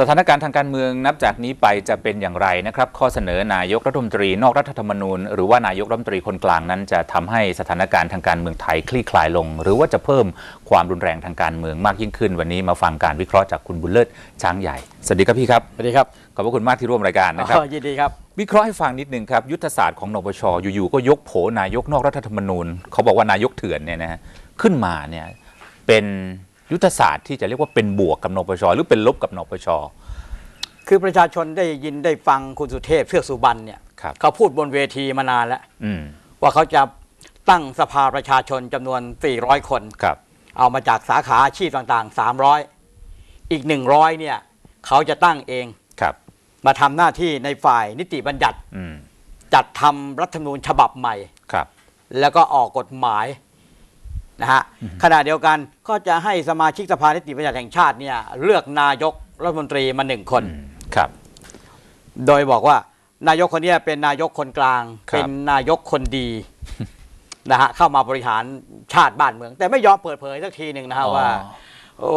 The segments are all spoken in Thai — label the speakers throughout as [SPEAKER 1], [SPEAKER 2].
[SPEAKER 1] สถานการณ์ทางการเมืองนับจากนี้ไปจะเป็นอย่างไรนะครับ ข้อเสนอนายกรัฐมนตรีนอกรัฐธรรมนูญหรือว่านายกรัฐมนตรีคนกลาง นั้น จะทำให้สถานการณ์ทางการเมืองไทยคลี่คลายลง หรือว่าจะเพิ่มความรุนแรงทางการเมืองมากยิ่งขึ้น วันนี้มาฟังการวิเคราะห์จากคุณบุญเลิศช้างใหญ่สวัสดีครับพี่ครับสวัสดีครับขอบพระคุณมากที่ร่วมรายการนะครับยินดีครับวิเคราะห์ให้ฟังนิดนึงครับยุทธศาสตร์ของนปชอยู่ๆก็ยกโผนายกนอกรัฐธรรมนูญ เขาบอกว่านายกเถื่อนเนี่ยนะขึ้นมาเนี่ยเป็นยุทธศาสตร์ที่จะเรียกว่าเป็นบวกกับนปชหรือเป็นลบกับนปช
[SPEAKER 2] คือประชาชนได้ยินได้ฟังคุณสุเทพเพือสุบรรเนี่ย เขาพูดบนเวทีมานานแล้วว่าเขาจะตั้งสภาประชาชนจำนวน 400 คนคเอามาจากสาขาอาชีพต่างๆ 300 อีก 100 เนี่ย เขาจะตั้งเองมาทำหน้าที่ในฝ่ายนิติบัญญัติจัดทำรัฐธรรมนูญฉบับใหม่แล้วก็ออกกฎหมายนะฮะขณะเดียวกันก็จะให้สมาชิกสภานิติบัญญัติแห่งชาติเนี่ยเลือกนายกรัฐมนตรีมาหนึ่งคนครับ โดยบอกว่านายกคนนี้เป็นนายกคนกลาง เป็นนายกคนดีนะฮะเข้ามาบริหารชาติบ้านเมือง แต่ไม่ยอมเปิดเผยสักทีหนึ่งนะฮะว่า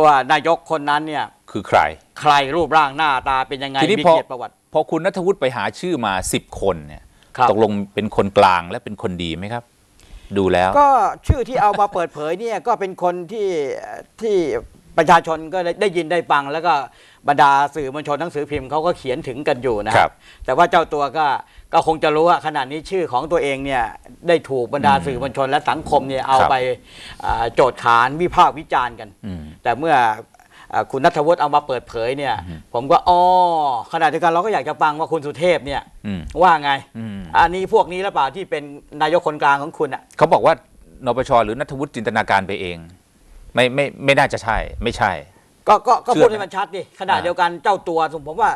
[SPEAKER 2] ว่า นายกคนนั้นเนี่ยคือใคร ใครรูปร่างหน้าตาเป็นยังไงมีเกียรติประวัติ
[SPEAKER 1] พอคุณนัทวุฒิไปหาชื่อมาสิบคนเนี่ยตกลงเป็นคนกลางและเป็นคนดีไหมครับดูแล้วก
[SPEAKER 2] ็ชื่อที่เอามาเปิดเผยเนี่ยก็เป็นคนที่ที่ประชาชนก็ได้ยินได้ฟัง แล้วก็บรรดาสื่อมวลชนหนังสือพิมพ์เขาก็เขียนถึงกันอยู่นะครับแต่ว่าเจ้าตัวก็ก็คงจะรู้ว่าขนาดนี้ชื่อของตัวเองเนี่ย ได้ถูกบรรดาสื่อมวลชน และสังคมเนี่ย เอาไปโจทย์ขาน วิพากษ์วิจารณ์กัน แต่เมื่อคุณนัทวุฒิเอามาเปิดเผยเนี่ย ผมก็อ๋อขณะเดียวกันเราก็อยากจะฟังว่าคุณสุเทพเนี่ย ว่าไงอันนี้พวกนี้หรือเปล่าที่เป็นนายกคนกลางของคุณอ่ะ
[SPEAKER 1] เขาบอกว่านปช หรือนัทวุฒิจินตนาการไปเอง ไม่ไม่ไม่น่าจะใช่ไม่ใช่
[SPEAKER 2] ก็ก็ก็พูดให้มันชัดดิขณะเดียวกันเจ้าตัวสมผมว่า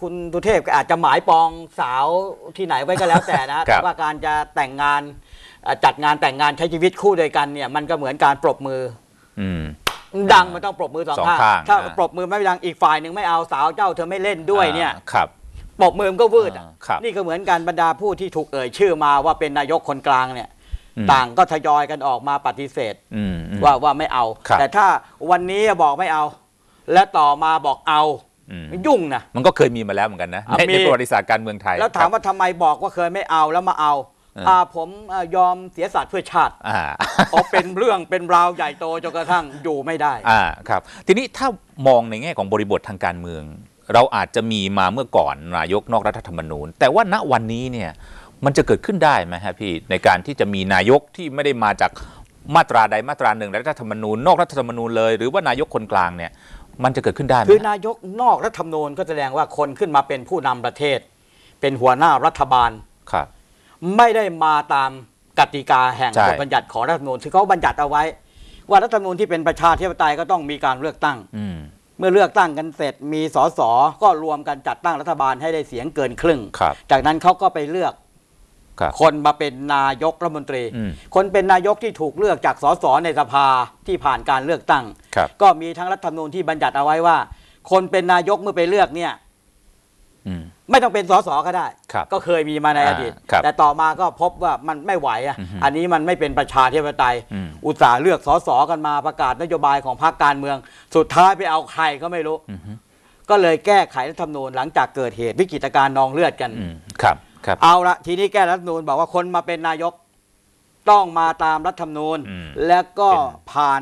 [SPEAKER 2] คุณสุเทพอาจจะหมายปองสาวที่ไหนไว้ก็แล้วแต่นะว่าการจะแต่งงานจัดงานแต่งงานใช้ชีวิตคู่ด้วยกันเนี่ย มันก็เหมือนการปรบมือดังมันต้องปรบมือสองข้างถ้าปรบมือไม่ดังอีกฝ่ายหนึ่งไม่เอาสาวเจ้าเธอไม่เล่นด้วยเนี่ย ครับ ปรบมือมันก็วืดอ่ครับนี่ก็เหมือนกันบรรดาผู้ที่ถูกเอ่ยชื่อมาว่าเป็นนายกคนกลางเนี่ย ต่างก็ทยอยกันออกมาปฏิเสธว่าว่าไม่เอา แต่ถ้าวันนี้บอกไม่เอา และต่อมาบอกเอา ยุ่งนะ
[SPEAKER 1] มันก็เคยมีมาแล้วเหมือนกันนะ ในในประวัติศาสตร์
[SPEAKER 2] การเมืองไทย แล้วถามว่าทำไมบอกว่าเคยไม่เอาแล้วมาเอาอ่าผมยอมเสียสัตว์เพื่อชาติเพราะเป็นเรื่องเป็นราว ใหญ่โตจนกระทั่งอยู่ไม่ได้
[SPEAKER 1] อ่าครับ ทีนี้ถ้ามองในแง่ของบริบททางการเมือง เราอาจจะมีมาเมื่อก่อนนายกนอกรัฐธรรมนูญแต่ว่าณวันนี้เนี่ยมันจะเกิดขึ้นได้ไหมฮะพี่ในการที่จะมีนายกที่ไม่ได้มาจากมาตราใด
[SPEAKER 2] มาตราหนึ่งรัฐธรรมนูญนอกรัฐธรรมนูญเลยหรือว่านายกคนกลางเนี่ย
[SPEAKER 1] มันจะเกิดขึ้นได้ไหมคือ
[SPEAKER 2] นายกนอกรัฐธรรมนูญก็แสดงว่าคนขึ้นมาเป็นผู้นำประเทศ เป็นหัวหน้ารัฐบาลครับไม่ได้มาตามกติกาแห่งบทบัญญัติของรัฐธรรมนูญที่เขาบัญญัติเอาไว้ว่ารัฐธรรมนูญที่เป็นประชาธิปไตยก็ต้องมีการเลือกตั้งเมื่อเลือกตั้งกันเสร็จมีสสก็รวมกันจัดตั้งรัฐบาลให้ได้เสียงเกินครึ่ง จากนั้นเขาก็ไปเลือกคนมาเป็นนายกรัฐมนตรี คนเป็นนายกที่ถูกเลือกจากสสในสภาที่ผ่านการเลือกตั้งก็มีทั้งรัฐธรรมนูญที่บัญญัติเอาไว้ว่า คนเป็นนายกเมื่อไปเลือกเนี่ยไม่ต้องเป็นสสก็ได้ก็เคยมีมาในอดีตแต่ต่อมาก็พบว่ามันไม่ไหวอ่ะ อันนี้มันไม่เป็นประชาธิปไตย อุตสาห์เลือกสสกันมาประกาศนโยบายของพรรคการเมือง สุดท้ายไปเอาใครก็ไม่รู้ก็เลยแก้ไขรัฐธรรมนูญหลังจากเกิดเหตุวิกฤตการนองเลือดกันครับ ครับเอาละทีนี้แก้รัฐธรรมนูญบอกว่าคนมาเป็นนายก ต้องมาตามรัฐธรรมนูญ แล้วก็ผ่าน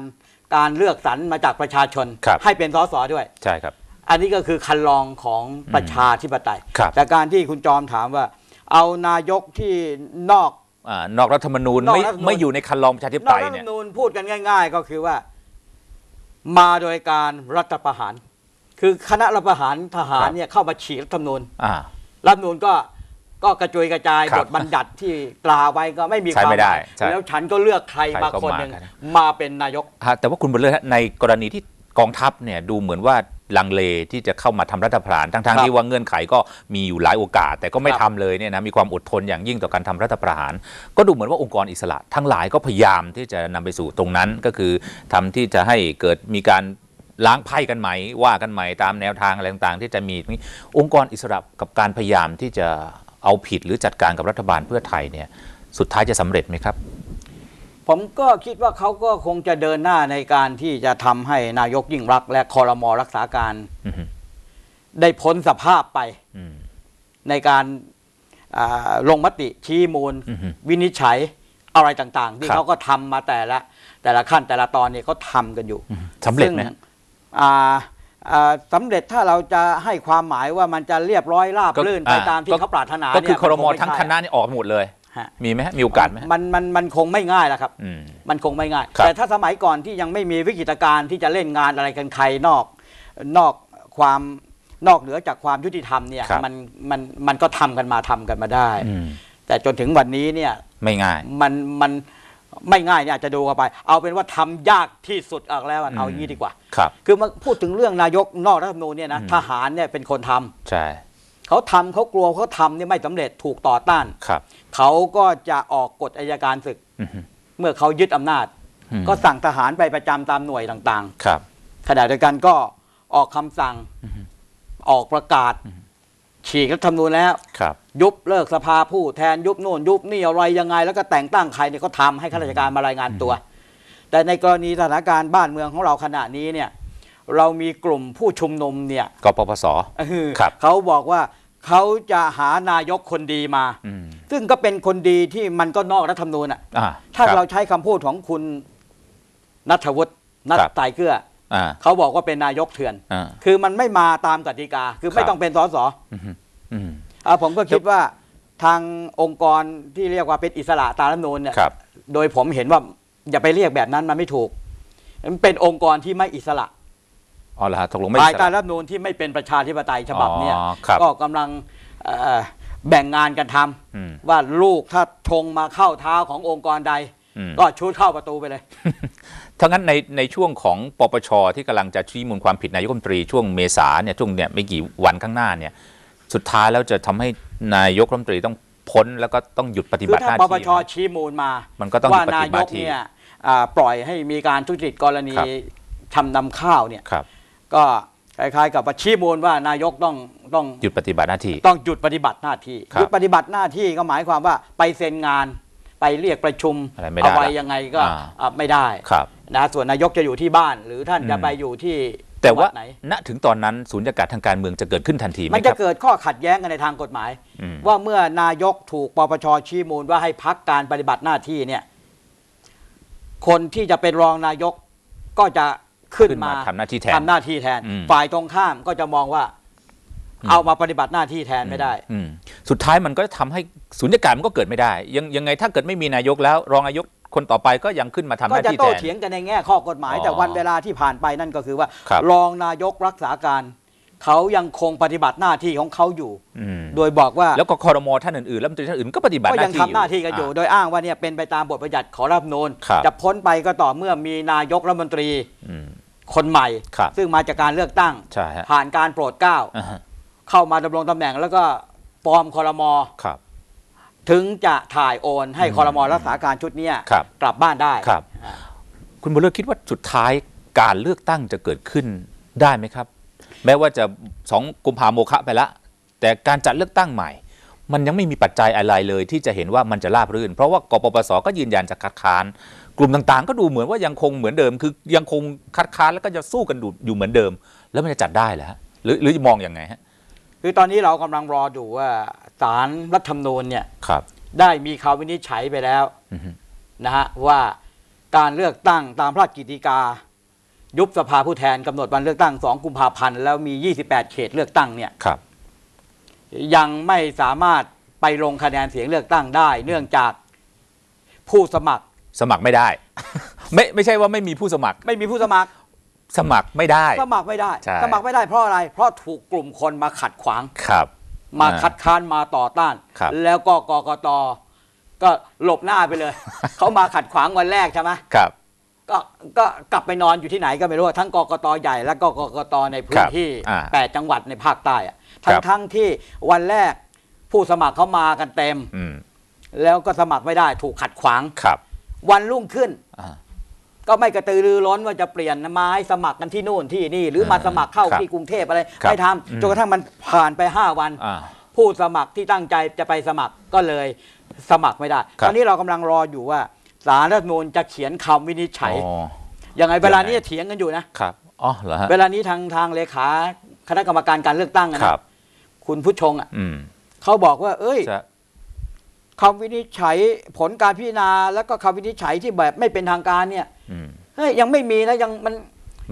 [SPEAKER 2] การเลือกสรรมาจากประชาชนให้เป็นสสด้วยใช่ครับอันนี้ก็คือคันลองของประชาธิปไตยครับแต่การที่คุณจอมถามว่า เอานายกที่นอกอนอกรัฐธรรมนูญไม่ไม่อยู่ในคันลองประชาธิปยเไต่ยรัฐธรเนี่ยรมนูญพูดกันง่าย ๆ ก็คือว่ามาโดยการรัฐประหาร คือคณะรัฐประหารทหารเนี่ยเข้ามาฉีกรัฐธรรมนูญรัฐธรรมนูญก็ก็กระจุยกระจายบทบัญญัติที่ตราไว้ก็ไม่มีความไม่ได้ายแล้วฉันก็เลือกใครมาคนหนึ่งมาเป็นนายก
[SPEAKER 1] แต่ว่าคุณบุญเลิศะในกรณีที่กองทัพเนี่ยดูเหมือนว่าลังเลที่จะเข้ามาทำรัฐประหารทั้งๆที่ว่าเงื่อนไขก็มีอยู่หลายโอกาส แต่ก็ไม่ทำเลยเนี่ยนะมีความอดทนอย่างยิ่งต่อการทำรัฐประหารก็ดูเหมือนว่าองค์กรอิสระ ทั้งหลายก็พยายามที่จะนำไปสู่ ตรงนั้นก็คือทำที่จะให้เกิดมีการล้างไพ่กันไหมว่ากันไหมตามแนวทางอะไรต่างๆที่จะมีองค์กรอิสระกับการพยายามที่จะเอาผิดหรือจัดการกับรัฐบาลเพื่อไทยเนี่ยสุดท้ายจะสำเร็จไหมครับ
[SPEAKER 2] ผมก็คิดว่าเขาก็คงจะเดินหน้าในการที่จะทำให้นายกยิ่งรัก และคอรมอรักษาการได้พ้นสภาพไปในการลงมติชี้มูลวินิจฉัยอะไรต่างๆที่เขาก็ทำมาแต่ละ แต่ละขั้นแต่ละตอนนี่กเขาทำกันอยู่สำเร็จไหมสำเร็จถ้าเราจะให้ความหมายว่ามันจะเรียบร้อยราบรื่นไปตามที่เขาปรารถนาก็คือคอรมอทั้งคณะนี่ออกหมดเลย
[SPEAKER 1] มีไหม มีโอกาสไหม
[SPEAKER 2] มันมันมันคงไม่ง่ายแล้วครับ มันคงไม่ง่าย แต่ถ้าสมัยก่อนที่ยังไม่มีวิกฤตการณ์ที่จะเล่นงานอะไรกันใครนอกนอกความนอกเหนือจากความยุติธรรมเนี่ย มันมันมันก็ทำกันมาทำกันมาได้ แต่จนถึงวันนี้เนี่ย ไม่ง่าย มันมันไม่ง่ายเนี่ยจะดูเข้าไป เอาเป็นว่าทำยากที่สุดออกแล้วเอาอย่างนี้ดีกว่า ครับ คือมาพูดถึงเรื่องนายกนอกรัฐธรรมนูญเนี่ยนะ ทหารเนี่ยเป็นคนทำใช่เขาทำเขากลัวเขาทำเนี่ยไม่สำเร็จถูกต่อต้าน ครับเขาก็จะออกกฎอายการศึก เมื่อเขายึดอำนาจ ก็สั่งทหารไปประจำตามหน่วยต่าง ๆ ครับขณะเดียวกันก็ออกคำสั่งออกประกาศฉีกรัฐธรรมนูญแล้วยุบเลิกสภาผู้แทนยุบโน่น ยุบนี่อะไรยังไง แล้วก็แต่งตั้งใครเนี่ยก็ทำให้ข้าราชการมารายงานตัว แต่ในกรณีสถานการณ์บ้านเมืองของเราขณะนี้เนี่ย เรามีกลุ่มผู้ชุมนุมเนี่ยกปปสเขาบอกว่าเขาจะหานายกคนดีมาซึ่งก็เป็นคนดีที่มันก็นอกรัฐธรรมนูญอ่ะถ้าเราใช้คำพูดของคุณนัทวุฒินัทไตเกื้อเขาบอกว่าเป็นนายกเถื่อนคือมันไม่มาตามกติกา คือไม่ต้องเป็นสสผมก็คิดว่าทางองค์กรที่เรียกว่าเป็นอิสระตามรัฐธรรมนูญเนี่ยโดยผมเห็นว่าอย่าไปเรียกแบบนั้นมันไม่ถูกมันเป็นองค์กรที่ไม่อิสระ
[SPEAKER 1] อ๋อะตกลงไม่ภายใต้รั
[SPEAKER 2] ฐมนูนที่ไม่เป็นประชาธิปไตยฉบับเนี่ยก็กำลังแบ่งงานกันทำาว่าลูกถ้าชงมาเข้าเท้าขององค์กรใด ก็ชูดเข้าประตูไปเลย
[SPEAKER 1] ทั้งนั้นในในช่วงของปปชที่กำลังจะชี้มูลความผิดนายกรัฐมนตรีช่วงเมษาเนี่ยช่วงเนี่ยไม่กี่วันข้างหน้าเนี่ยสุดท้ายแล้วจะทำให้นายกรัฐมนตรีต้องพ้น แล้วก็ต้องหยุดปฏิบัติหน้าที่ปช
[SPEAKER 2] ชี้มูลมามันก็ต้องว่าหยุดปฏินายบัติกหน้าที่เนี่ยปล่อยให้มีการทุจริตกรณีทำนทำนำข้าวเนี่ยครับก็คล้ายๆกับชีมูลว่านายกต้องต้อง
[SPEAKER 1] หยุดปฏิบัติหน้าที่ ต้อง
[SPEAKER 2] หยุดปฏิบัติหน้าที่หยุดปฏิบัติหน้าที่ก็หมายความว่าไปเซ็นงานไปเรียกประชุมอะไรไม่ได้ยังไงก็ไม่ได้นะส่วนนายกจะอยู่ที่บ้านหรือท่านจะไปอยู่ที่ แต่ว่าณ
[SPEAKER 1] ถึงตอนนั้นศูนย์ากาศทางการเมืองจะเกิดขึ้นทันทีไหมครับมันจะเกิด
[SPEAKER 2] ข้อขัดแย้งกันในทางกฎหมายว่าเมื่อนายกถูกปปชชี้มูลว่าให้พักการปฏิบัติหน้าที่เนี่ย คนที่จะเป็นรองนายกก็จะขึ้นมาาทำหน้าที่แทนทำหน้าที่แทน ฝ่ายตรงข้ามก็จะมองว่า เอามาปฏิบัติหน้าที่แทนไม่ได้
[SPEAKER 1] อืสุดท้ายมันก็ทำให้สุญญากาศมันก็เกิดไม่ได้ยังยังไงถ้าเกิดไม่มีนายกแล้วรองนายกคนต่อไปก็ยังขึ้นมาทำหน้าที่แทนโต้เถียง
[SPEAKER 2] กันในแง่ข้อกฎหมายแต่วันเวลาที่ผ่านไปนั่นก็คือว่ารองนายกรักษาการ เขายังคงปฏิบัติหน้าที่ของเขาอยู่ อืโดยบอกว่าแล้วก็คอรมอท่านอื่นๆ แล้วมนจะท่านอื่นก็ปฏิบัติหน้าที่ ก็ยังทำหน้าที่กันอยู่ โดยอ้างว่าเนี่ยเป็นไปตามบทบัญญัติขอรับนูลจะพ้นไปก็ต่อเมื่อมีนายกรัฐมนตรีคนใหม่ ซึ่งมาจากการเลือกตั้ง ผ่านการโปรดเกล้า เข้ามาดำรงตำแหน่ง แล้วก็ปลอมคอรมอครับ ถึงจะถ่ายโอน ให้คอรมอรักษาการชุดเนี้ครับกลับบ้านได้ครับ
[SPEAKER 1] คุณบุญเลิศคิดว่าสุดท้ายการเลือกตั้งจะเกิดขึ้นได้ไหมครับ แม้ว่าจะสองกุมภาโมฆะไปละ แต่การจัดเลือกตั้งใหม่ มันยังไม่มีปัจจัยอะไรเลย ที่จะเห็นว่ามันจะราบรื่น เพราะว่ากปปสก็ยืนยันจะคัดค้านกลุ่มต่างๆก็ดูเหมือนว่ายังคงเหมือนเดิมคือยังคงคัดค้านแล้วก็จะสู้กันอยู่เหมือนเดิม แล้วมันจะจัดได้หรอหรือหรือมองอย่างไงฮะ
[SPEAKER 2] คือตอนนี้เรากำลังรอดูว่าศาลรัฐธรรมนูญเนี่ยครับ ได้มีคำวินิจฉัยไปแล้วนะฮะว่าการเลือกตั้งตามพระราชกิจการยุบสภาผู้แทนกำหนดวันเลือกตั้ง 2 กุมภาพันธ์แล้วมี 28 เขตเลือกตั้งเนี่ยครับ ยังไม่สามารถไปลงคะแนนเสียงเลือกตั้งได้ เนื่องจากผู้สมัครสมัครไม่ได้ ไม่ไม่ใ
[SPEAKER 1] ช่ว่าไม่มีผู้สมัคร ไม่มีผู้สมัคร สมัครไม่ได้ ส
[SPEAKER 2] มัครไม่ได้ใช่สมัครไม่ได้เพราะอะไร เพราะถูกกลุ่มคนมาขัดขวางครับ มาคัดค้านมาต่อต้านครับแล้วก็กกตก็หลบหน้าไปเลยเขามาขัดขวางวันแรกใช่ไหมครับ ก็ก็กลับไปนอนอยู่ที่ไหนก็ไม่รู้ทั้งกกตใหญ่และก็กกตในพื้นที่แปดจังหวัดในภาคใต้อะทั้งทั้งที่วันแรก ผู้สมัครเขามากันเต็มอืมแล้วก็สมัครไม่ได้ ถูกขัดขวางครับวันรุ่งขึ้นก็ไม่กระตือรือร้อนว่าจะเปลี่ยนไม้สมัครกันที่โน่นที่นี่ หรือมาสมัครเข้าที่กรุงเทพอะไรไม่ทำจนกระทั่งมันผ่านไปห้าวันผู้สมัครที่ตั้งใจจะไปสมัครก็เลยสมัครไม่ได้ตอนนี้เรากำลังรออยู่ว่าสารรัฐมนูลจะเขียนคำวินิจฉัยยังไงเวลานี้เถียงกันอยู่นะ
[SPEAKER 1] ครับอ๋อเหรอเวลา
[SPEAKER 2] นี้ทางทางเลขาคณะกรรมการการเลือกตั้งนะครับ คุณผู้ชงอ่ะเขาบอกว่าเอ้ยคำวินิจฉัยผลการพิจารณาแล้วก็คำวินิจฉัยที่แบบไม่เป็นทางการเนี่ยเฮ้ยยังไม่มีนะยังมัน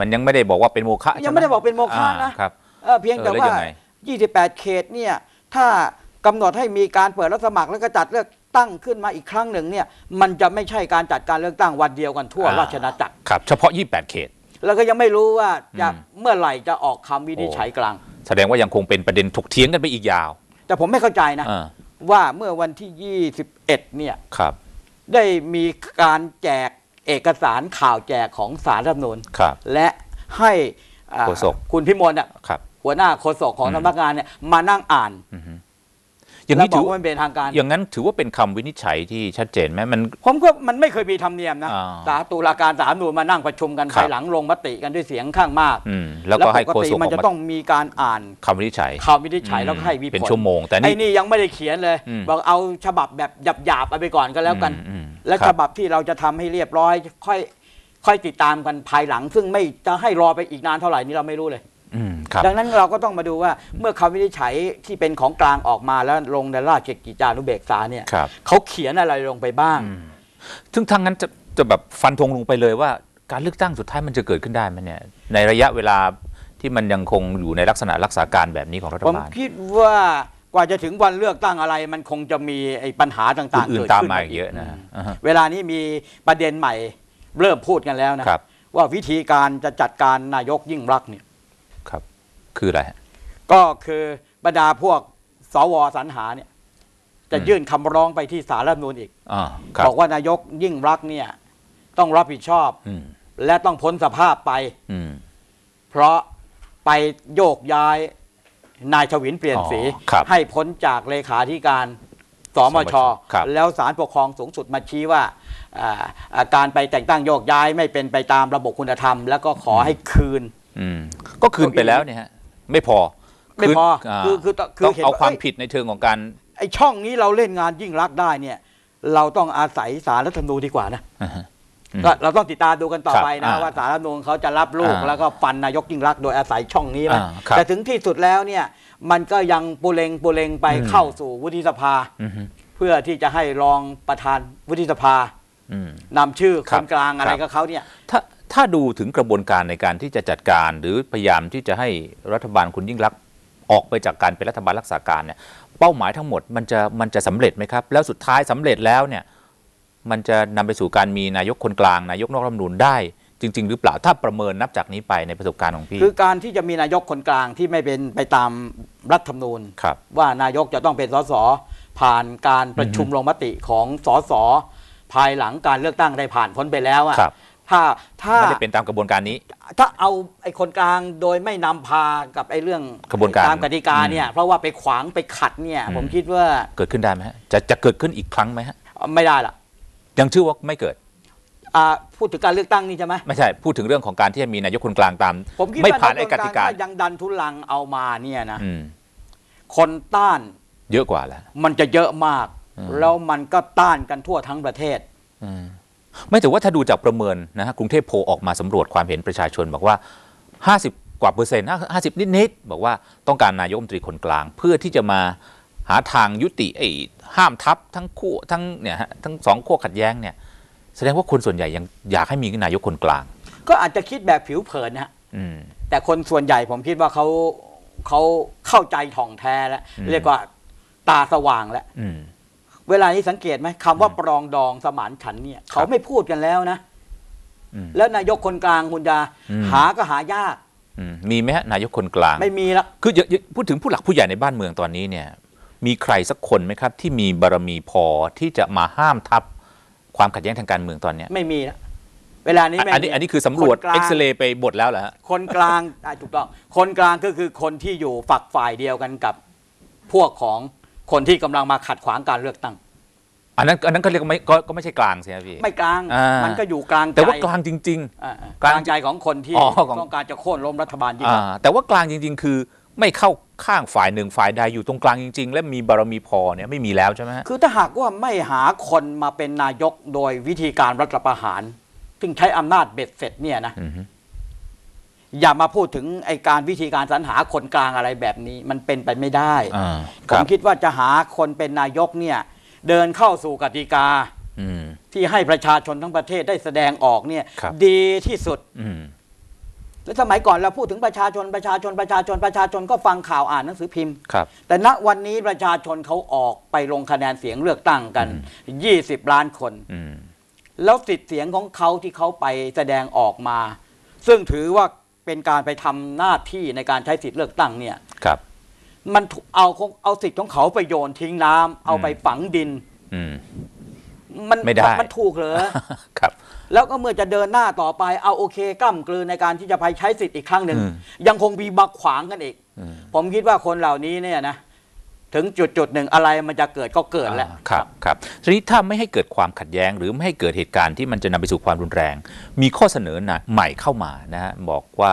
[SPEAKER 1] มันยังไม่ได้บอกว่าเป็นโมฆะยังไม่ได้บอกเป็นโมฆะนะครับ
[SPEAKER 2] เพียงแต่ว่า28เขตเนี่ยถ้ากำหนดให้มีการเปิดรับสมัครแล้วก็จัดเลือกตั้งขึ้นมาอีกครั้งหนึ่งเนี่ย มันจะไม่ใช่การจัดการเลือกตั้งวันเดียวกันทั่วราชนาจัก
[SPEAKER 1] รครับ เฉพาะ 28 เขต
[SPEAKER 2] แล้วก็ยังไม่รู้ว่าจะเมื่อไหร่จะออกคำวินิจฉัยกลาง
[SPEAKER 1] แสดงว่ายังคงเป็นประเด็นถกเถียงกันไปอีกยาว
[SPEAKER 2] แต่ผมไม่เข้าใจนะว่าเมื่อวันที่ 21 เนี่ย ครับ ได้มีการแจกเอกสารข่าวแจกของสารรัฐมนูญครับ และให้โฆษกคุณพิมลน่ะหัวหน้าโฆษกของสำนักงานเนี่ย มานั่งอ่านออย่างนี้บอถืกอว่ามันเป็นทางการ อย่างนั้นถ
[SPEAKER 1] ือว่าเป็นคำวินิจฉัยที่ชัดเจนไหมมัน
[SPEAKER 2] ผมก็มันไม่เคยมีธรรมเนียมนะาสาตุลาการสามนูมานั่งประชุมกันภายหลังลงมติกันด้วยเสียงข้างมาก
[SPEAKER 1] แล้วก็ให้โฆตษกมันจะต้อง
[SPEAKER 2] มีการอ่านคำวินิจฉัยคำวินิจฉัยแล้วให้วิพากษ์เป็นชั่วโมง แต่นี่นี่ยังไม่ได้เขียนเลยบอกเอาฉบับแบบหยาบๆไปก่อนก็แล้วกัน และวฉบับที่เราจะทำให้เรียบร้อย ค่อยค่อยติดตามกันภายหลัง ซึ่งไม่จะให้รอไปอีกนานเท่าไหร่นี้เราไม่รู้เลยดังนั้นเราก็ต้องมาดูว่าเมื่อคำวินิจฉัยที่เป็นของกลางออกมาแล้วลงในราชกิจจานุเบกษาเนี่ยเขาเขียนอะไรลงไปบ้าง
[SPEAKER 1] ซึ่งทางนั้นจะจะแบบฟันธงลงไปเลยว่าการเลือกตั้งสุดท้ายมันจะเกิดขึ้นได้ไหมเนี่ยในระยะเวลาที่มันยังคงอยู่ในลักษณะรักษาการแบบนี้ของรัฐบาล ผมค
[SPEAKER 2] ิดว่ากว่าจะถึงวันเลือกตั้งอะไรมันคงจะมีไอ้ปัญหาต่างๆเกิดขึ้นมาเยอะนะเวลานี้มีประเด็นใหม่ เริ่มพูดกันแล้วนะว่าวิธีการจะจัดการนายกยิ่งรักเนี่ย
[SPEAKER 1] ครับคืออะไร
[SPEAKER 2] ก็คือบรรดาพวกสวสรรหาเนี่ยจะยื่นคำร้องไปที่สารรัฐมนูญอีก
[SPEAKER 1] อครับบอก
[SPEAKER 2] ว่านายกยิ่งรักเนี่ย ต้องรับผิดชอบอืและต้องพ้นสภาพไปอืเพราะไปโยกย้าย นายชวินเปลี่ยนสีให้พ้นจากเลขาธิการสมช แล้วสารปกครองสูงสุดมาชี้ว่า การไปแต่งตั้งโยกย้ายไม่เป็นไปตามระบบคุณธรรม แล้วก็ขอให้คืน
[SPEAKER 1] ก็คืนไปแล้วเนี่ยฮะไม่พอ ไม่พอคือคือต้องเอาความผิดในเชิงของการ
[SPEAKER 2] ไอช่องนี้เราเล่นงานยิ่งรักได้เนี่ย เราต้องอาศัยสารรัฐธรรมนูญดีกว่านะก็เราต้องติดตามดูกันต่อไปนะว่าสารรัฐธรรมนูญเขาจะรับลูก แล้วก็ฟันนายกยิ่งรักโดยอาศัยช่องนี้ไหมแต่ถึงที่สุดแล้วเนี่ย มันก็ยังปุเลงปุเลงไปเข้าสู่วุฒิสภาเพื่อที่จะให้รองประธานวุฒิสภานำชื่อคนกลางอะไรกับเขาเนี่ย
[SPEAKER 1] ถ้าถ้าดูถึงกระบวนการในการที่จะจัดการหรือพยายามที่จะให้รัฐบาลคุณยิ่งรักษณ์ออกไปจากการเป็นรัฐบาลรักษาการเนี่ยเป้าหมายทั้งหมดมันจะมันจะสำเร็จไหมครับแล้วสุดท้ายสำเร็จแล้วเนี่ยมันจะนำไปสู่การมีนายกคนกลางนายกนอกรัฐมนูลได้จริง ๆ หรือเปล่าถ้าประเมินนับจากนี้ไปในประสบการณ์ของพี่คือ
[SPEAKER 2] การที่จะมีนายกคนกลางที่ไม่เป็นไปตามรัฐธรรมนูญ ว่านายกจะต้องเป็นสสผ่านการประชุมลงมติของสสภายหลังการเลือกตั้งได้ผ่านพ้นไปแล้วอะถ้าถ้าไม่ได้เป็นตามกระบวนการนี้ ถ้าเอาไอ้คนกลางโดยไม่นำพากับไอ้เรื่องกระบวนการตามกติกาเนี่ย เพราะว่าไปขวางไปขัดเนี่ย ผมคิดว่า
[SPEAKER 1] เกิดขึ้นได้ไหมฮะจะจะเกิดขึ้นอีกครั้งไหมฮะไม่ได้ละยังชื่อว่าไม่เกิด
[SPEAKER 2] พูดถึงการเลือกตั้งนี่ใช่ไหมไม่ใช่
[SPEAKER 1] พูดถึงเรื่องของการที่จะมีนายกคนกลางตาม ไม่ผ่านไอ้กติกายั
[SPEAKER 2] งดันทุลังเอามาเนี่ยนะคนต้านเยอะกว่าแล้วมันจะเยอะมากแล้วมันก็ต้านกันทั่วทั้งประเทศ
[SPEAKER 1] ไม่แต่ว่าถ้าดูจากประเมินนะฮะกรุงเทพโพออกมาสำรวจความเห็นประชาชนบอกว่า 50 กว่าเปอร์เซ็นต์ห้าสิบนิดๆบอกว่าต้องการนายกรัฐมนตรีคนกลางเพื่อที่จะมาหาทางยุติไอ้ห้ามทับทั
[SPEAKER 2] ้งคู่ทั้ง
[SPEAKER 1] เนี่ยฮะทั้งสองขั้วขัดแย้งเนี่ย แสดงว่าคนส่วนใหญ่ยังอยากให้มีนายกคนกลาง
[SPEAKER 2] ก็อาจจะคิดแบบผิวเผินฮะแต่คนส่วนใหญ่ผมคิดว่าเขาเขาเข้าใจท่องแท้แล้วเรียกว่าตาสว่างแล้วเวลานี้สังเกตไหมคำว่า ปรองดองสมานฉันเนี่ย เขาไม่พูดกันแล้วนะแล้วนายกคนกลางคุณดา หาก็หายาก
[SPEAKER 1] มีไหมฮะ นายกคนกลาง ไม่มีละคือ พูดถึงผู้หลักผู้ใหญ่ในบ้านเมืองตอนนี้เนี่ย มีใครสักคนไหมครับ ที่มีบารมีพอที่จะมาห้ามทับความขัดแย้งทางการเมืองตอนนี้
[SPEAKER 2] ไม่มีละเวลานี้อันนี้ อันนี้คือสำรวจเอ็กซเรย
[SPEAKER 1] ์ไปบทแล้วเหรอฮะ
[SPEAKER 2] คนกลางถูกต้อง คนกลางก็คือคนที่อยู่ฝักฝ่ายเดียวกันกับพวกของคนที่กำลังมาขัดขวางการเลือกตั้ง อันนั้นอันนั้นก็เรียกไม่ก็ก็ไม่ใช่กลางสช่ไหมพี่ไม่
[SPEAKER 1] กลาง มันก็อยู่กลางใจแต่ว่ากลางจริง
[SPEAKER 2] ๆกลางใจของคนที่ต้องการจะโค่นล้มรัฐบาลยิ่ง่า
[SPEAKER 1] แต่ว่ากลางจริงๆ คือ ไม่เข้าข้างฝ่ายหนึ่งฝ่ายใดอยู่ตรงกลางจริง ๆ และมีบารมีพอเนี่ยไม่มีแล้วใช่ไหม
[SPEAKER 2] คือถ้าหากว่าไม่หาคนมาเป็นนายกโดยวิธีการรัฐประหาร ซึ่งใช้อำนาจเบ็ดเสร็จเนี่ยนะอย่ามาพูดถึงไอการวิธีการสรรหาคนกลางอะไรแบบนี้ มันเป็นไปไม่ได้ผมคิดว่าจะหาคนเป็นนายกเนี่ย เดินเข้าสู่กติกาที่ให้ประชาชนทั้งประเทศได้แสดงออกเนี่ยดีที่สุดแล้วสมัยก่อนเราพูดถึงประชาชนประชาชนประชาชนประชาชนก็ฟังข่าวอ่านหนังสือพิมพ์แต่ณวันนี้ประชาชนเขาออกไปลงคะแนนเสียงเลือกตั้งกัน20ล้านคนแล้วสิทธิเสียงของเขาที่เขาไปแสดงออกมา ซึ่งถือว่าเป็นการไปทำหน้าที่ในการใช้สิทธิ์เลือกตั้ง เนี่ยครับ มันเอาเอาสิทธิ์ของเขาไปโยนทิ้งน้ำ เอาไปฝังดินอมันไม่ได้มันถูกเหรอ ครับ แล้วก็เมื่อจะเดินหน้าต่อไปเอาโอเคก้ากลืนในการที่จะไปใช้สิทธิ์อีกครั้งหนึ่งยังคงมีบักขวางกันอีก ผมคิดว่าคนเหล่านี้เนี่ยนะถึงจุดจุดหนึ่งอะไรมันจะเกิดก็เกิดแล้ว
[SPEAKER 1] ครับครับทีนี้ถ้าไม่ให้เกิดความขัดแย้งหรือไม่ให้เกิดเหตุการณ์ที่มันจะนำไปสู่ความรุนแรง มีข้อเสนอใหม่เข้ามานะฮะ บอกว่า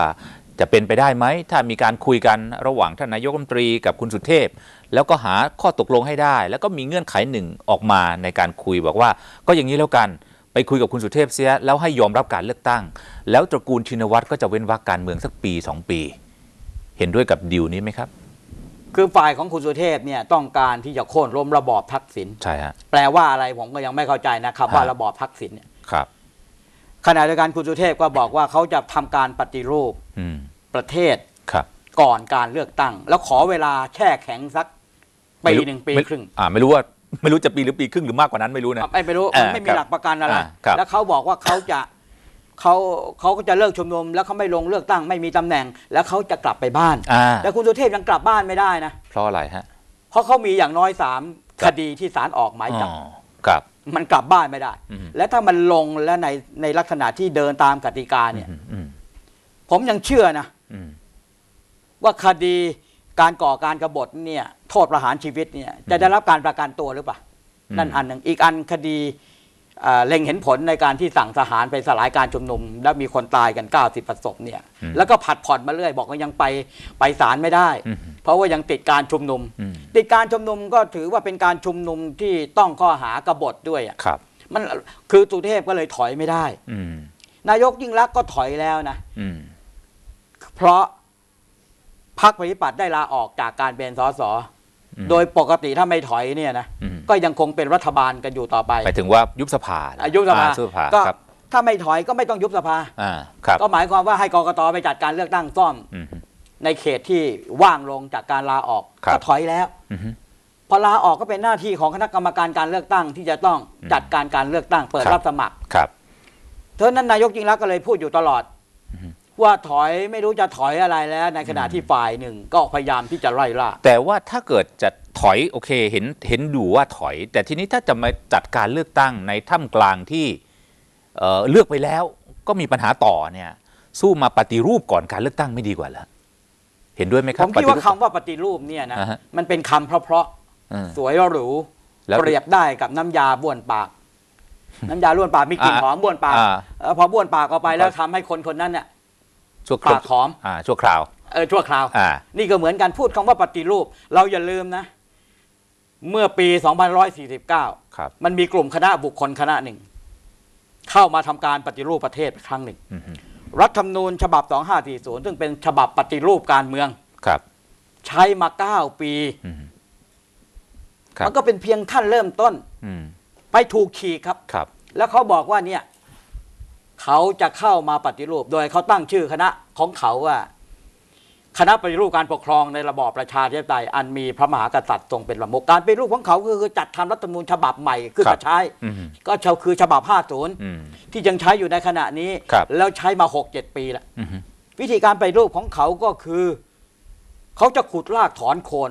[SPEAKER 1] จะเป็นไปได้ไหมถ้ามีการคุยกันระหว่างท่านนายกรัฐมนตรีกับคุณสุเทพ แล้วก็หาข้อตกลงให้ได้ แล้วก็มีเงื่อนไขหนึ่งออกมาในการคุยบอกว่าก็อย่างนี้แล้วกัน ไปคุยกับคุณสุเทพเสียแล้วให้ยอมรับการเลือกตั้ง แล้วตระกูลชินวัตรก็จะเว้นวักการเมืองสักปี 2 ปี เห็นด้วยกับดิวนี้ไหมครับ
[SPEAKER 2] คือฝ่ายของคุณสุเทพเนี่ยต้องการที่จะโค่นล้มระบอบทักษิณใช่ฮะ แปลว่าอะไรผมก็ยังไม่เข้าใจนะครับว่าระบอบทักษิณเนี่ย ครับ ขณะเดียวกันคุณสุเทพก็บอกว่าเขาจะทำการปฏิรูปประเทศครับ ก่อนการเลือกตั้ง แล้วขอเวลาแช่แข็งสักปีหนึ่งปีครึ่ง
[SPEAKER 1] อ่า ไม่รู้ว่า ไม่รู้จะปีหรือปีครึ่งหรือมากกว่านั้นไม่รู้นะ
[SPEAKER 2] ไม่รู้ไม่มีหลักประกันอะไรแล้วเขาบอกว่าเขาจะเขาเขาก็จะเลิกชุมนุมแล้วเขาไม่ลงเลือกตั้งไม่มีตำแหน่ง แล้วเขาจะกลับไปบ้านแต่คุณสุเทพยังกลับบ้านไม่ได้นะเพราะอะไรฮะเพราะเขามีอย่างน้อยสามคดีที่ศาลออกหมายจับครับ มันกลับบ้านไม่ได้และถ้ามันลงและในในลักษณะที่เดินตามกติกาเนี่ยผมยังเชื่อนะว่าคดีการก่อการกรบฏเนี่ย โทษประหารชีวิตเนี่ยจะได้รับการประกันตัวหรือเปล่านั่นอันหนึ่งอีกอันคดีเล็งเห็นผลในการที่สั่งทหารไปสลายการชุมนุม และมีคนตายกัน90ประสบเนี่ย แล้วก็ผัดผ่อนมาเรื่อยบอกว่ายังไปไปศาลไม่ได้เพราะว่ายังติดการชุมนุม ติดการชุมนุมก็ถือว่าเป็นการชุมนุมที่ต้องข้อหากบฏด้วยอ่ะมันคือสุเทพก็เลยถอยไม่ได้นายกยิ่งรักก็ถอยแล้วนะเพราะพรรคปฏิปัตย์ได้ลาออกจากการเป็นสสโดยปกติถ้าไม่ถอยเนี่ยนะก็ยังคงเป็นรัฐบาลกันอยู่ต่อไปหมายถึงว่
[SPEAKER 1] ายุบสภาอายุสภาก็
[SPEAKER 2] ถ้าไม่ถอยก็ไม่ต้องยุบสภาก็หมายความว่าให้กรกตไปจัดการเลือกตั้งซ่อมในเขตที่ว่างลงจากการลาออกก็ถอยแล้วพอลาออกก็เป็นหน้าที่ของคณะกรรมการการเลือกตั้งที่จะต้องจัดการการเลือกตั้งเปิดรับสมัครครับเท่านั้นนายกริงแรักก็เลยพูดอยู่ตลอดว่าถอยไม่รู้จะถอยอะไรแล้ว ในขณะที่ฝ่ายหนึ่ง ก็พยายามที่จะไล่ล่า
[SPEAKER 1] แต่ว่าถ้าเกิดจะถอยโอเคเห็นเห็นดูว่าถอย แต่ทีนี้ถ้าจะมาจัดการเลือกตั้งในท่ามกลางที่เอ่อเลือกไปแล้วก็มีปัญหาต่อเนี่ย สู้มาปฏิรูปก่อนการเลือกตั้งไม่ดีกว่าเหรอเห็นด้วยไหมครับผมคิดว่าคำค
[SPEAKER 2] ำว่าปฏิรูปเนี่ยนะมันเป็นคำเพราะๆ สวยหรูเปรียบได้กับน้ำยาบ้วนปากน้ำยาบ้วนปากมีกลิ่นหอมบ้วนปากพอบ้วนปากออกไปแล้วทำให้คนคนนั้นเนี่ย
[SPEAKER 1] ชั่วคราวาอมอ่าชั่วคราว เออชั่วคราว อ่า
[SPEAKER 2] นี่ก็เหมือนกัน พูดคำว่าปฏิรูป เราอย่าลืมนะ เมื่อปี2549ครับ มันมีกลุ่มคณะบุคคลคณะหนึ่ง เข้ามาทำการปฏิรูปประเทศครั้งหนึ่ง รัฐธรรมนูญฉบับ 2540ซึ่งเป็นฉบับปฏิรูปการเมือง ครับ ใช้มา9ปีครับ มันก็เป็นเพียงขั้นเริ่มต้น อืมไปถูกขีดครับ ครับ แล้วเขาบอกว่าเนี่ยเขาจะเข้ามาปฏิรูปโดยเขาตั้งชื่อคณะของเขาว่า คณะปฏิรูปการปกครองในระบอบประชาธิปไตย อันมีพระมหากษัตริย์ทรงเป็นประมุขการปฏิรูปของเขาคือจัดทำรัฐธรรมนูญฉบับใหม่ขึ้นมาใช้ก็ชาวคือฉบับ50 ที่ยังใช้อยู่ในขณะนี้แล้วใช้มา 6-7 ปีแล้ววิธีการปฏิรูปของเขาก็คือ เขาจะขุดลากถอนโคน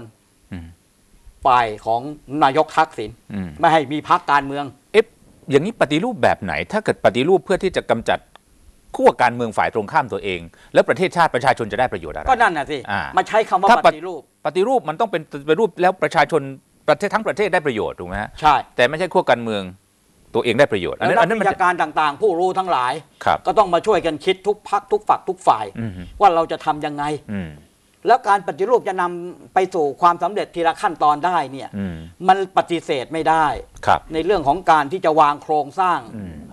[SPEAKER 2] ฝ่ายของนายกทักษิณไม่ให้มีพรรคการเมือง
[SPEAKER 1] อย่างนี้ปฏิรูปแบบไหนถ้าเกิดปฏิรูปเพื่อที่จะกำจัดขั้วการเมืองฝ่ายตรงข้ามตัวเอง แล้วประเทศชาติประชาชนจะได้ประโยชน์อะไรก็น
[SPEAKER 2] ั่นน่ะสิมาใช้คำว่าปฏิ
[SPEAKER 1] รูปปฏิรูปมันต้องเป็นปฏิรูปแล้วประชาชน ประเทศทั้งประเทศได้ประโยชน์ถูกไหมฮะใช่แต่ไม่ใช่ขั้วการเมืองตัวเองได้ประโยชน์อันนั้นอันนั้นวิชา
[SPEAKER 2] การต่าง ๆ ผู้รู้ทั้งหลาย ก็ต้องมาช่วยกันคิดทุกพักทุกฝักทุกฝ่ายว่าเราจะทํำยังไงแล้วการปฏิรูปจะนำไปสู่ความสำเร็จทีละขั้นตอนได้เนี่ยมันปฏิเสธไม่ได้ครับในเรื่องของการที่จะวางโครงสร้าง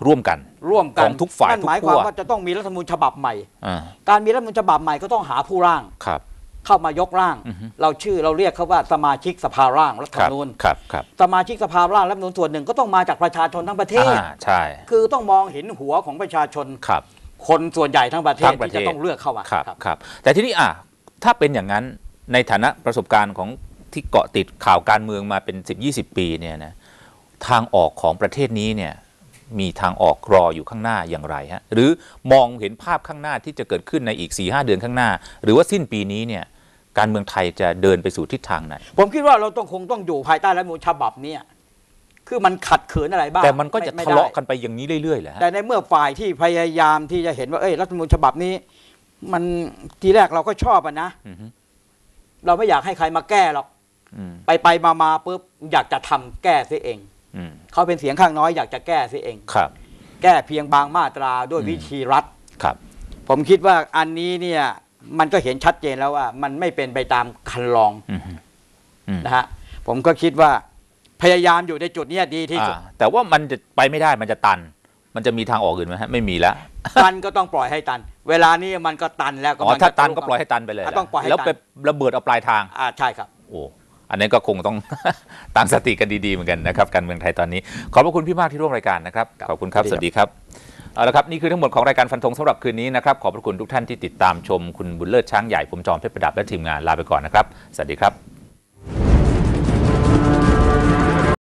[SPEAKER 1] ร่วมกันร่วมกันของทุกฝ่ายนั่นหมายความว่าจ
[SPEAKER 2] ะต้องมีรัฐมนูญฉบับใหม่การมีรัฐมนูญฉบับใหม่ก็ต้องหาผู้ร่างครับ เข้ามายกร่าง เราชื่อเราเรียกเขาว่าสมาชิกสภาร่างรัฐธรรมนูญครับครับ สมาชิกสภาร่างรัฐธรรมนูญส่วนหนึ่งก็ต้องมาจากประชาชนทั้งประเทศใช่ คือต้องมองเห็นหัวของประชาชนครับ คนส่วนใหญ่ทั้งประเทศที่จะต้องเลือกเข้ามาครับ
[SPEAKER 1] ครับแต่ที่นี้อ่ะถ้าเป็นอย่างนั้นในฐานะประสบการณ์ของที่เกาะติดข่าวการเมืองมาเป็น 10-20 ปีเนี่ยนะทางออกของประเทศนี้เนี่ยมีทางออกรออยู่ข้างหน้าอย่างไรฮะหรือมองเห็นภาพข้างหน้าที่จะเกิดขึ้นในอีก4-5เดือนข้างหน้า หรือว่าสิ้นปีนี้เนี่ย การเมืองไทยจะเดินไปสู่ทิศทางไหน
[SPEAKER 2] ผมคิดว่าเราต้องคงต้องอยู่ภายใต้รัฐมนูญฉบับนี้คือมันขัดเขินอะไรบ้างแต่มันก็จะทะเลาะกันไปอย่างนี้เรื่อยๆแหละแต่ในเมื่อฝ่ายที่พยายามที่จะเห็นว่าเอ้ยรัฐมนูญฉบับนี้มันทีแรกเราก็ชอบอ่ะนะเราไม่อยากให้ใครมาแก้หรอกไปไปมามาปุ๊บอยากจะทำแก้ซิเองเขาเป็นเสียงข้างน้อยอยากจะแก้ซิเองครับ แก้เพียงบางมาตราด้วยวิธีรัฐครับ ผมคิดว่าอันนี้เนี่ย มันก็เห็นชัดเจนแล้วว่า มันไม่เป็นไปตามคันลองนะฮะผมก็คิดว่าพยายามอยู่ในจุดนี้ดี
[SPEAKER 1] ที่สุด แต่ว่ามันจะไปไม่ได้มันจะตันมันจะมีทางออกอื่นไหมฮะไม่มีแล้ว
[SPEAKER 2] ตันก็ต้องปล่อยให้ตัน เวลานี้มันก็ตันแล้วอ๋อถ้าตันก็ปล่อยให้ตันไปเลยต้องปล่อยแล้วไประเบิดเอาปลายทางอ่าใช่ครับ
[SPEAKER 1] โอ้อันนี้ก็คงต้องตั้งสติกันดีๆเหมือนกันนะครับ การเมืองไทยตอนนี้ ขอบพระคุณพี่มากที่ร่วมรายการนะครับขอบคุณครับ สวัสดีครับเอาละครับนี่คือทั้งหมดของรายการฟันธงสำหรับคืนนี้นะครับขอบพระคุณทุกท่านที่ติดตามชมคุณบุญเลิศช้างใหญ่ผมจอมเพชรประดับและทีมงานลาไปก่อนนะครับสวัสดีครับ